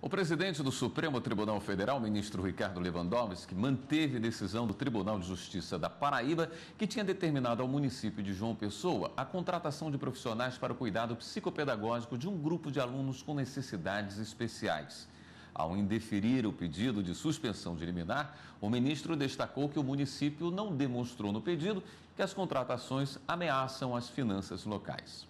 O presidente do Supremo Tribunal Federal, ministro Ricardo Lewandowski, manteve decisão do Tribunal de Justiça da Paraíba que tinha determinado ao município de João Pessoa a contratação de profissionais para o cuidado psicopedagógico de um grupo de alunos com necessidades especiais. Ao indeferir o pedido de suspensão de liminar, o ministro destacou que o município não demonstrou no pedido que as contratações ameaçam as finanças locais.